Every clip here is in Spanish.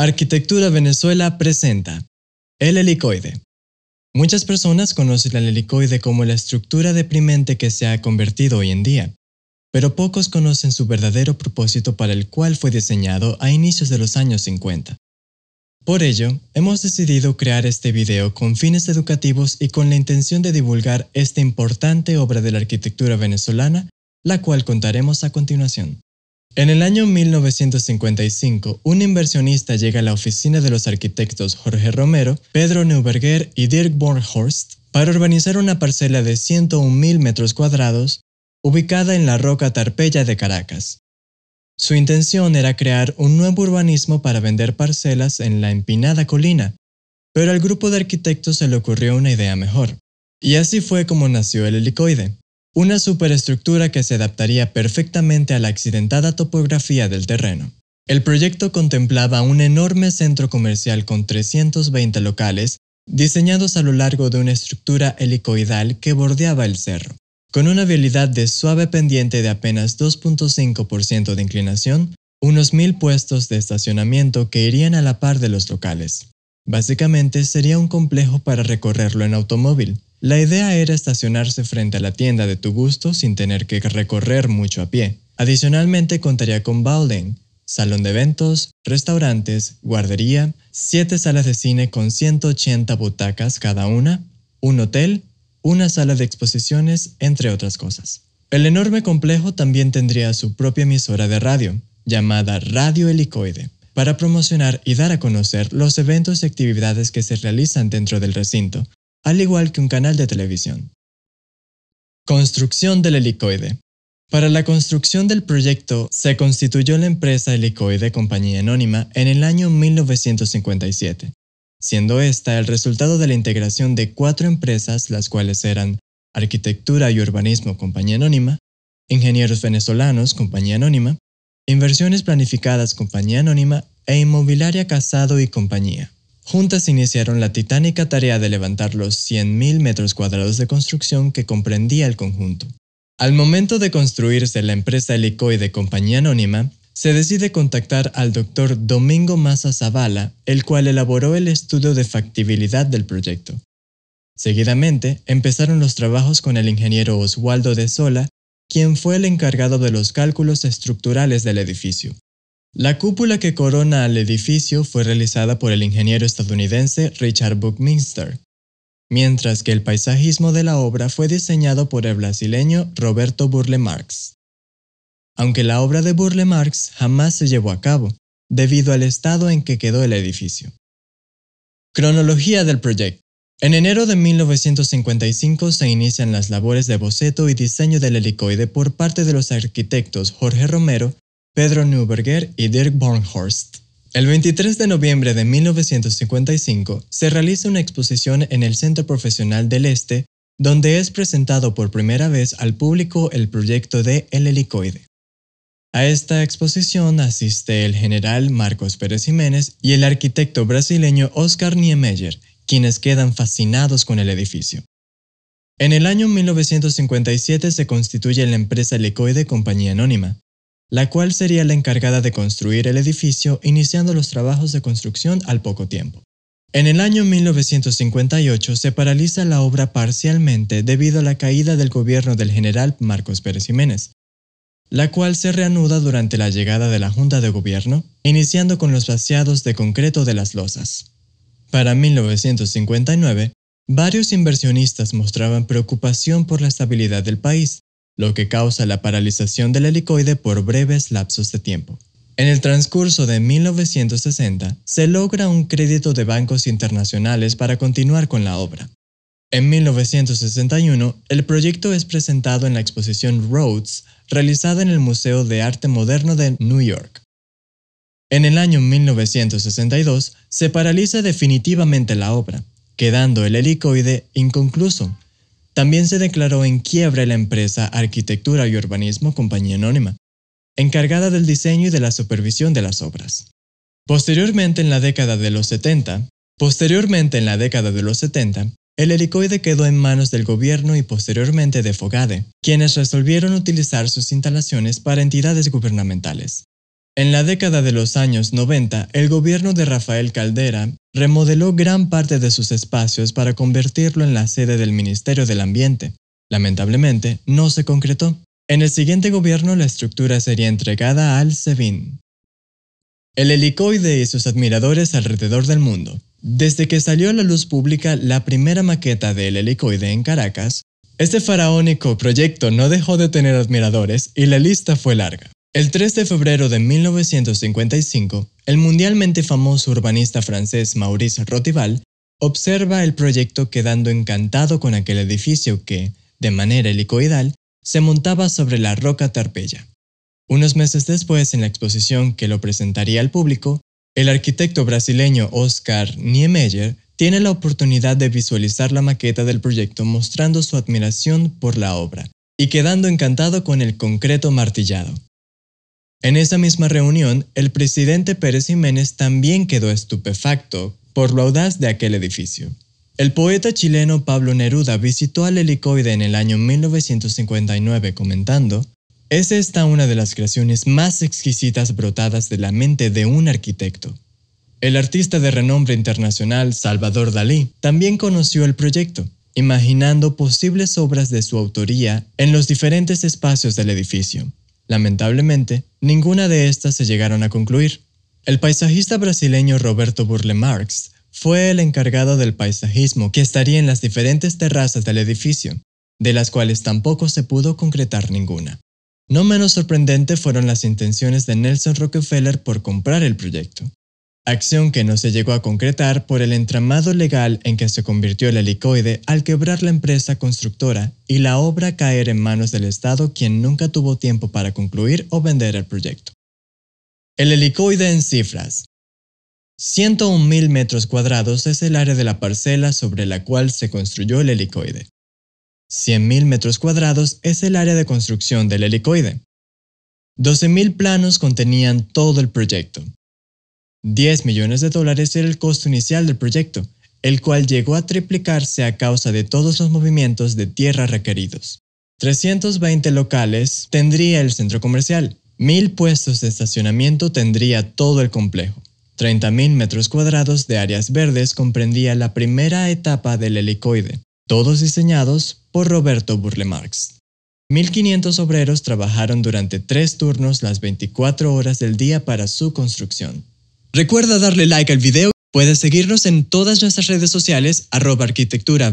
Arquitectura Venezuela presenta el helicoide. Muchas personas conocen el helicoide como la estructura deprimente que se ha convertido hoy en día, pero pocos conocen su verdadero propósito para el cual fue diseñado a inicios de los años 50. Por ello, hemos decidido crear este video con fines educativos y con la intención de divulgar esta importante obra de la arquitectura venezolana, la cual contaremos a continuación. En el año 1955, un inversionista llega a la oficina de los arquitectos Jorge Romero, Pedro Neuberger y Dirk Bornhorst para urbanizar una parcela de 101.000 metros cuadrados ubicada en la Roca Tarpeya de Caracas. Su intención era crear un nuevo urbanismo para vender parcelas en la empinada colina, pero al grupo de arquitectos se le ocurrió una idea mejor. Y así fue como nació el helicoide, una superestructura que se adaptaría perfectamente a la accidentada topografía del terreno. El proyecto contemplaba un enorme centro comercial con 320 locales, diseñados a lo largo de una estructura helicoidal que bordeaba el cerro. Con una vialidad de suave pendiente de apenas 2.5% de inclinación, unos mil puestos de estacionamiento que irían a la par de los locales. Básicamente sería un complejo para recorrerlo en automóvil, la idea era estacionarse frente a la tienda de tu gusto sin tener que recorrer mucho a pie. Adicionalmente contaría con Bowling, salón de eventos, restaurantes, guardería, siete salas de cine con 180 butacas cada una, un hotel, una sala de exposiciones, entre otras cosas. El enorme complejo también tendría su propia emisora de radio, llamada Radio Helicoide, para promocionar y dar a conocer los eventos y actividades que se realizan dentro del recinto, al igual que un canal de televisión. Construcción del helicoide. Para la construcción del proyecto se constituyó la empresa Helicoide Compañía Anónima en el año 1957, siendo esta el resultado de la integración de cuatro empresas, las cuales eran Arquitectura y Urbanismo Compañía Anónima, Ingenieros Venezolanos Compañía Anónima, Inversiones Planificadas Compañía Anónima e Inmobiliaria Casado y Compañía. Juntas iniciaron la titánica tarea de levantar los 100.000 metros cuadrados de construcción que comprendía el conjunto. Al momento de construirse la empresa helicoide Compañía Anónima, se decide contactar al doctor Domingo Massa Zavala, el cual elaboró el estudio de factibilidad del proyecto. Seguidamente, empezaron los trabajos con el ingeniero Oswaldo de Sola, quien fue el encargado de los cálculos estructurales del edificio. La cúpula que corona al edificio fue realizada por el ingeniero estadounidense Richard Buckminster, mientras que el paisajismo de la obra fue diseñado por el brasileño Roberto Burle Marx. Aunque la obra de Burle Marx jamás se llevó a cabo, debido al estado en que quedó el edificio. Cronología del proyecto. En enero de 1955 se inician las labores de boceto y diseño del helicoide por parte de los arquitectos Jorge Romero Pedro Neuberger y Dirk Bornhorst. El 23 de noviembre de 1955 se realiza una exposición en el Centro Profesional del Este, donde es presentado por primera vez al público el proyecto de El Helicoide. A esta exposición asiste el general Marcos Pérez Jiménez y el arquitecto brasileño Oscar Niemeyer, quienes quedan fascinados con el edificio. En el año 1957 se constituye la empresa Helicoide Compañía Anónima, la cual sería la encargada de construir el edificio iniciando los trabajos de construcción al poco tiempo. En el año 1958 se paraliza la obra parcialmente debido a la caída del gobierno del general Marcos Pérez Jiménez, la cual se reanuda durante la llegada de la Junta de Gobierno, iniciando con los vaciados de concreto de las losas. Para 1959, varios inversionistas mostraban preocupación por la estabilidad del país, lo que causa la paralización del helicoide por breves lapsos de tiempo. En el transcurso de 1960, se logra un crédito de bancos internacionales para continuar con la obra. En 1961, el proyecto es presentado en la exposición Rhodes, realizada en el Museo de Arte Moderno de New York. En el año 1962, se paraliza definitivamente la obra, quedando el helicoide inconcluso también se declaró en quiebra la empresa Arquitectura y Urbanismo Compañía Anónima, encargada del diseño y de la supervisión de las obras. Posteriormente en la década de los 70, posteriormente en la década de los 70, el helicoide quedó en manos del gobierno y posteriormente de Fogade, quienes resolvieron utilizar sus instalaciones para entidades gubernamentales. En la década de los años 90, el gobierno de Rafael Caldera remodeló gran parte de sus espacios para convertirlo en la sede del Ministerio del Ambiente. Lamentablemente, no se concretó. En el siguiente gobierno la estructura sería entregada al SEBIN. El helicoide y sus admiradores alrededor del mundo. Desde que salió a la luz pública la primera maqueta del helicoide en Caracas, este faraónico proyecto no dejó de tener admiradores y la lista fue larga. El 3 de febrero de 1955, el mundialmente famoso urbanista francés Maurice Rotival observa el proyecto quedando encantado con aquel edificio que, de manera helicoidal, se montaba sobre la roca Tarpeya. Unos meses después, en la exposición que lo presentaría al público, el arquitecto brasileño Oscar Niemeyer tiene la oportunidad de visualizar la maqueta del proyecto mostrando su admiración por la obra y quedando encantado con el concreto martillado. En esa misma reunión, el presidente Pérez Jiménez también quedó estupefacto por lo audaz de aquel edificio. El poeta chileno Pablo Neruda visitó al helicoide en el año 1959 comentando, es esta una de las creaciones más exquisitas brotadas de la mente de un arquitecto. El artista de renombre internacional Salvador Dalí también conoció el proyecto, imaginando posibles obras de su autoría en los diferentes espacios del edificio. Lamentablemente, ninguna de estas se llegaron a concluir. El paisajista brasileño Roberto Burle Marx fue el encargado del paisajismo que estaría en las diferentes terrazas del edificio, de las cuales tampoco se pudo concretar ninguna. No menos sorprendente fueron las intenciones de Nelson Rockefeller por comprar el proyecto, acción que no se llegó a concretar por el entramado legal en que se convirtió el helicoide al quebrar la empresa constructora y la obra caer en manos del Estado quien nunca tuvo tiempo para concluir o vender el proyecto. El helicoide en cifras. 101.000 metros cuadrados es el área de la parcela sobre la cual se construyó el helicoide. 100.000 metros cuadrados es el área de construcción del helicoide. 12.000 planos contenían todo el proyecto, 10 millones de dólares era el costo inicial del proyecto, el cual llegó a triplicarse a causa de todos los movimientos de tierra requeridos. 320 locales tendría el centro comercial, 1.000 puestos de estacionamiento tendría todo el complejo. 30.000 metros cuadrados de áreas verdes comprendía la primera etapa del helicoide, todos diseñados por Roberto Burle Marx. 1.500 obreros trabajaron durante tres turnos las 24 horas del día para su construcción. Recuerda darle like al video. Puedes seguirnos en todas nuestras redes sociales, arroba arquitectura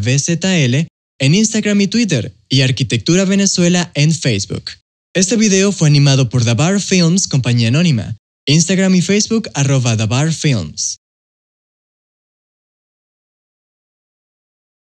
en Instagram y Twitter, y Arquitectura Venezuela en Facebook. Este video fue animado por Dabar Films, compañía anónima. Instagram y Facebook, arroba Dabar Films.